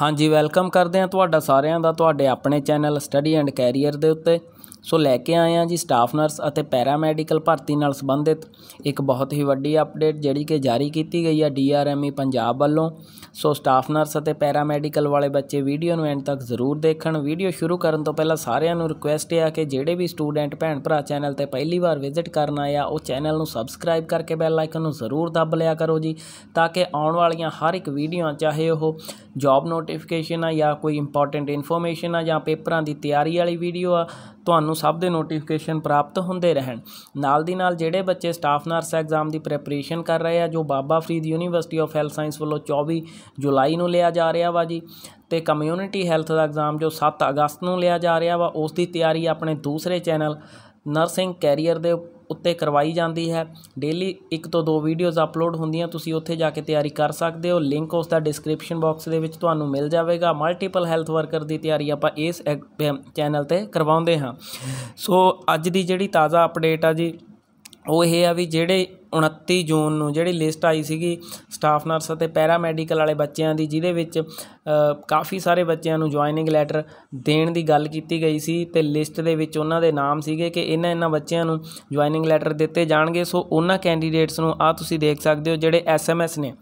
ਹਾਂਜੀ ਵੈਲਕਮ ਕਰਦੇ ਹਾਂ ਤੁਹਾਡਾ ਸਾਰਿਆਂ ਦਾ ਤੁਹਾਡੇ ਆਪਣੇ ਚੈਨਲ ਸਟੱਡੀ ਐਂਡ ਕੈਰੀਅਰ ਦੇ ਉੱਤੇ ਸੋ ਲੈ ਕੇ ਆਏ ਆ ਜੀ ਸਟਾਫ ਨਰਸ ਅਤੇ ਪੈਰਾਮੈਡੀਕਲ ਭਰਤੀ ਨਾਲ ਸੰਬੰਧਿਤ ਇੱਕ ਬਹੁਤ ਹੀ ਵੱਡੀ ਅਪਡੇਟ ਜਿਹੜੀ ਕਿ ਜਾਰੀ ਕੀਤੀ ਗਈ ਆ ਡੀਆਰਐਮਈ e ਪੰਜਾਬ ਵੱਲੋਂ ਸੋ ਸਟਾਫ ਨਰਸ ਅਤੇ ਪੈਰਾਮੈਡੀਕਲ ਵਾਲੇ ਬੱਚੇ ਵੀਡੀਓ ਨੂੰ ਐਂਡ ਤੱਕ ਜ਼ਰੂਰ ਦੇਖਣ ਵੀਡੀਓ ਸ਼ੁਰੂ ਕਰਨ ਤੋਂ ਪਹਿਲਾਂ ਸਾਰਿਆਂ ਨੂੰ ਰਿਕੁਐਸਟ ਹੈ ਕਿ ਜਿਹੜੇ ਵੀ ਸਟੂਡੈਂਟ ਭੈਣ ਭਰਾ ਚੈਨਲ ਤੇ ਪਹਿਲੀ ਵਾਰ ਵਿਜ਼ਿਟ ਕਰਨ ਆਇਆ ਉਹ ਚੈਨਲ ਨੂੰ ਸਬਸਕ੍ਰਾਈਬ ਕਰਕੇ ਬੈਲ ਆਈਕਨ ਨੂੰ ਜ਼ਰੂਰ ਦਬ ਲਿਆ ਕਰੋ ਜੀ ਤਾਂ ਕਿ ਆਉਣ ਵਾਲੀਆਂ ਹਰ ਇੱਕ ਵੀਡੀਓ ਚਾਹੇ ਉਹ ਜੌਬ ਨੋਟੀਫਿਕੇਸ਼ਨ ਆ ਜਾਂ ਕੋਈ ਇੰਪੋਰਟੈਂਟ ਇਨਫੋਰਮੇਸ਼ਨ ਆ ਜਾਂ ਪੇਪਰਾਂ ਦੀ ਤਿਆਰੀ ਵਾਲੀ ਵੀਡੀਓ ਆ ਤੁਹਾਨੂੰ ਸਭ ਦੇ ਨੋਟੀਫਿਕੇਸ਼ਨ ਪ੍ਰਾਪਤ ਹੁੰਦੇ ਰਹਿਣ ਨਾਲ ਦੀ ਨਾਲ ਜਿਹੜੇ ਬੱਚੇ ਸਟਾਫ ਨਰਸ ਐਗਜ਼ਾਮ ਦੀ ਪ੍ਰੈਪਰੇਸ਼ਨ ਕਰ ਰਹੇ ਆ ਜੋ Baba Farid University of Health Science ਵੱਲੋਂ 24 ਜੁਲਾਈ ਨੂੰ ਲਿਆ ਜਾ ਰਿਹਾ ਵਾ ਜੀ ਤੇ ਕਮਿਊਨਿਟੀ ਹੈਲਥ ਦਾ ਐਗਜ਼ਾਮ ਜੋ 7 ਅਗਸਤ ਨੂੰ ਲਿਆ ਜਾ ਰਿਹਾ ਵਾ ਉਸ ਦੀ ਤਿਆਰੀ ਆਪਣੇ ਦੂਸਰੇ ਚੈਨਲ ਨਰਸਿੰਗ ਕੈਰੀਅਰ ਦੇ ਉੱਤੇ ਕਰਵਾਈ ਜਾਂਦੀ ਹੈ ਡੇਲੀ ਇੱਕ ਤੋਂ ਦੋ ਵੀਡੀਓਜ਼ ਅਪਲੋਡ ਹੁੰਦੀਆਂ ਤੁਸੀਂ ਉੱਥੇ ਜਾ ਕੇ ਤਿਆਰੀ ਕਰ ਸਕਦੇ ਹੋ ਲਿੰਕ ਉਸ ਦਾ ਡਿਸਕ੍ਰਿਪਸ਼ਨ ਬਾਕਸ ਦੇ ਵਿੱਚ ਤੁਹਾਨੂੰ ਮਿਲ ਜਾਵੇਗਾ ਮਲਟੀਪਲ ਹੈਲਥ ਵਰਕਰ ਦੀ ਤਿਆਰੀ ਆਪਾਂ ਇਸ ਚੈਨਲ ਤੇ ਕਰਵਾਉਂਦੇ ਹਾਂ ਸੋ ਅੱਜ ਦੀ ਜਿਹੜੀ ਤਾਜ਼ਾ ਅਪਡੇਟ ਆ ਜੀ ਉਹ ਇਹ ਆ ਵੀ ਜਿਹੜੇ 29 ਜੂਨ ਨੂੰ ਜਿਹੜੀ ਲਿਸਟ ਆਈ ਸੀਗੀ ਸਟਾਫ ਨਰਸ ਅਤੇ ਪੈਰਾ ਮੈਡੀਕਲ ਵਾਲੇ ਬੱਚਿਆਂ ਦੀ ਜਿਹਦੇ ਵਿੱਚ ਕਾਫੀ ਸਾਰੇ ਬੱਚਿਆਂ ਨੂੰ ਜੁਆਇਨਿੰਗ ਲੈਟਰ ਦੇਣ ਦੀ ਗੱਲ ਕੀਤੀ ਗਈ ਸੀ ਤੇ ਲਿਸਟ ਦੇ ਵਿੱਚ ਉਹਨਾਂ ਦੇ ਨਾਮ ਸੀਗੇ ਕਿ ਇਹਨਾਂ ਇਹਨਾਂ ਬੱਚਿਆਂ ਨੂੰ ਜੁਆਇਨਿੰਗ ਲੈਟਰ ਦਿੱਤੇ ਜਾਣਗੇ ਸੋ ਉਹਨਾਂ ਕੈਂਡੀਡੇਟਸ ਨੂੰ ਆ ਤੁਸੀਂ ਦੇਖ ਸਕਦੇ ਹੋ ਜਿਹੜੇ ਐਸਐਮਐਸ ਨੇ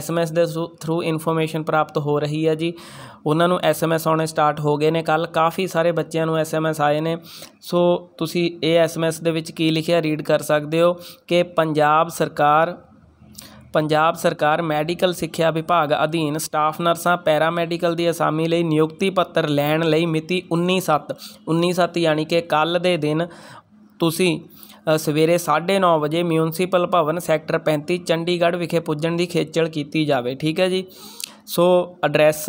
ਐਸਐਮਐਸ ਦੇ ਥਰੂ ਇਨਫੋਰਮੇਸ਼ਨ ਪ੍ਰਾਪਤ ਹੋ ਰਹੀ ਹੈ ਜੀ ਉਹਨਾਂ ਨੂੰ ਐਸਐਮਐਸ ਆਉਣੇ ਸਟਾਰਟ ਹੋ ਗਏ ਨੇ ਕੱਲ ਕਾਫੀ ਸਾਰੇ ਬੱਚਿਆਂ ਨੂੰ ਐਸਐਮਐਸ ਆਏ ਨੇ ਸੋ ਤੁਸੀਂ ਇਹ ਐਸਐਮਐਸ ਦੇ ਵਿੱਚ ਕੀ ਲਿਖਿਆ ਰੀਡ ਕਰ ਸਕਦੇ ਹੋ ਕਿ ਪੰਜਾਬ ਪੰਜਾਬ ਸਰਕਾਰ ਪੰਜਾਬ ਸਰਕਾਰ ਮੈਡੀਕਲ ਸਿੱਖਿਆ ਵਿਭਾਗ ਅਧੀਨ ਸਟਾਫ ਨਰਸਾਂ ਪੈਰਾਮੈਡੀਕਲ ਦੀ ਅਸਾਮੀ ਲਈ ਨਿਯੁਕਤੀ ਪੱਤਰ ਲੈਣ ਲਈ ਮਿਤੀ 19/7 19/7 ਯਾਨੀ ਕਿ ਕੱਲ ਦੇ ਦਿਨ ਤੁਸੀਂ ਸਵੇਰੇ 9:30 ਵਜੇ ਮਿਊਨਿਸਪਲ ਭਵਨ ਸੈਕਟਰ 35 ਚੰਡੀਗੜ੍ਹ ਵਿਖੇ ਪੁੱਜਣ ਦੀ ਖੇਚਲ ਕੀਤੀ ਜਾਵੇ ਠੀਕ ਹੈ ਜੀ ਸੋ ਐਡਰੈਸ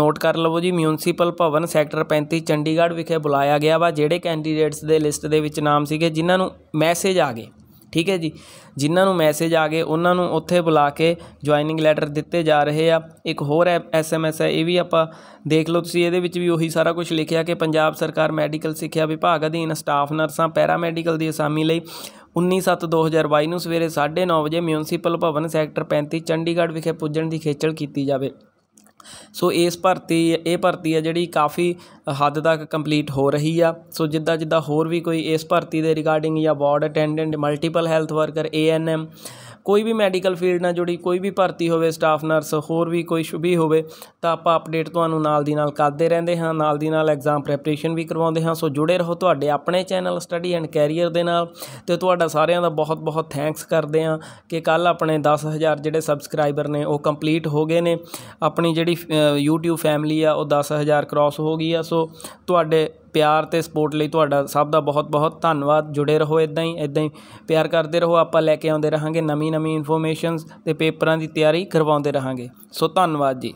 ਨੋਟ ਕਰ ਲਵੋ ਜੀ ਮਿਊਨਿਸਪਲ ਭਵਨ ਸੈਕਟਰ 35 ਚੰਡੀਗੜ੍ਹ ਵਿਖੇ ਬੁਲਾਇਆ ਗਿਆ ਵਾ ਜਿਹੜੇ ਕੈਂਡੀਡੇਟਸ ਦੇ ਲਿਸਟ ਦੇ ਵਿੱਚ ਨਾਮ ਸੀਗੇ ਜਿਨ੍ਹਾਂ ਨੂੰ ਮੈਸੇਜ ਆ ਗਏ ਠੀਕ ਹੈ ਜੀ ਜਿਨ੍ਹਾਂ ਨੂੰ ਮੈਸੇਜ ਆ ਗਏ ਉਹਨਾਂ ਨੂੰ ਉੱਥੇ ਬੁਲਾ ਕੇ ਜੁਆਇਨਿੰਗ ਲੈਟਰ ਦਿੱਤੇ ਜਾ ਰਹੇ ਆ ਇੱਕ ਹੋਰ ਐਸ ਐਮ ਐਸ ਹੈ ਇਹ ਵੀ ਆਪਾਂ ਦੇਖ ਲਓ ਤੁਸੀਂ ਇਹਦੇ ਵਿੱਚ ਵੀ ਉਹੀ ਸਾਰਾ ਕੁਝ ਲਿਖਿਆ ਕਿ ਪੰਜਾਬ ਸਰਕਾਰ ਮੈਡੀਕਲ ਸਿੱਖਿਆ ਵਿਭਾਗ ਅਧੀਨ ਸਟਾਫ ਨਰਸਾਂ ਪੈਰਾਮੈਡੀਕਲ ਦੀ ਅਸਾਮੀ ਲਈ 19/7/2022 ਨੂੰ ਸਵੇਰੇ 9:30 ਵਜੇ ਮਿਊਨਿਸਪਲ ਭਵਨ ਸੈਕਟਰ 35 ਚੰਡੀਗੜ੍ਹ ਵਿਖੇ ਪੁੱਜਣ ਦੀ ਖੇਚਲ ਕੀਤੀ ਜਾਵੇ ਸੋ ਇਸ ਭਰਤੀ ਇਹ ਭਰਤੀ ਆ ਜਿਹੜੀ ਕਾਫੀ ਹੱਦ ਤੱਕ ਕੰਪਲੀਟ ਹੋ ਰਹੀ ਆ ਸੋ ਜਿੱਦਾਂ ਜਿੱਦਾਂ ਹੋਰ ਵੀ ਕੋਈ ਇਸ ਭਰਤੀ ਦੇ ਰਿਗਾਰਡਿੰਗ ਜਾਂ ward attendant multiple health worker ANM ਕੋਈ ਵੀ ਮੈਡੀਕਲ ਫੀਲਡ ਨਾਲ ਜੁੜੀ ਕੋਈ ਵੀ ਭਰਤੀ ਹੋਵੇ ਸਟਾਫ ਨਰਸ ਹੋਰ ਵੀ ਕੋਈ ਸ਼ੁਭੀ ਹੋਵੇ ਤਾਂ ਆਪਾਂ ਅਪਡੇਟ ਤੁਹਾਨੂੰ ਨਾਲ ਦੀ ਨਾਲ ਕਰਦੇ ਰਹਿੰਦੇ ਹਾਂ ਨਾਲ ਦੀ ਨਾਲ ਐਗਜ਼ਾਮ ਪ੍ਰੈਪਰੇਸ਼ਨ ਵੀ ਕਰਵਾਉਂਦੇ ਹਾਂ ਸੋ ਜੁੜੇ ਰਹੋ ਤੁਹਾਡੇ ਆਪਣੇ ਚੈਨਲ ਸਟੱਡੀ ਐਂਡ ਕੈਰੀਅਰ ਦੇ ਨਾਲ ਤੇ ਤੁਹਾਡਾ ਸਾਰਿਆਂ ਦਾ ਬਹੁਤ ਬਹੁਤ ਥੈਂਕਸ ਕਰਦੇ ਹਾਂ ਕਿ ਕੱਲ ਆਪਣੇ 10000 ਜਿਹੜੇ ਸਬਸਕ੍ਰਾਈਬਰ ਨੇ ਉਹ ਕੰਪਲੀਟ ਹੋ ਗਏ ਨੇ ਆਪਣੀ ਜਿਹੜੀ YouTube ਫੈਮਿਲੀ ਆ ਉਹ 10000 ਕ੍ਰਾਸ ਹੋ ਗਈ ਆ ਸੋ ਤੁਹਾਡੇ ਪਿਆਰ ਤੇ ਸਪੋਰਟ ਲਈ ਤੁਹਾਡਾ ਸਭ ਦਾ ਬਹੁਤ ਬਹੁਤ ਧੰਨਵਾਦ ਜੁੜੇ ਰਹੋ ਇਦਾਂ ਹੀ ਇਦਾਂ ਹੀ ਪਿਆਰ ਕਰਦੇ ਰਹੋ ਆਪਾਂ ਲੈ ਕੇ ਆਉਂਦੇ ਰਹਾਂਗੇ ਨਵੀਂ ਨਵੀਂ ਇਨਫੋਰਮੇਸ਼ਨਸ ਤੇ ਪੇਪਰਾਂ ਦੀ ਤਿਆਰੀ ਕਰਵਾਉਂਦੇ ਰਹਾਂਗੇ ਸੋ ਧੰਨਵਾਦ ਜੀ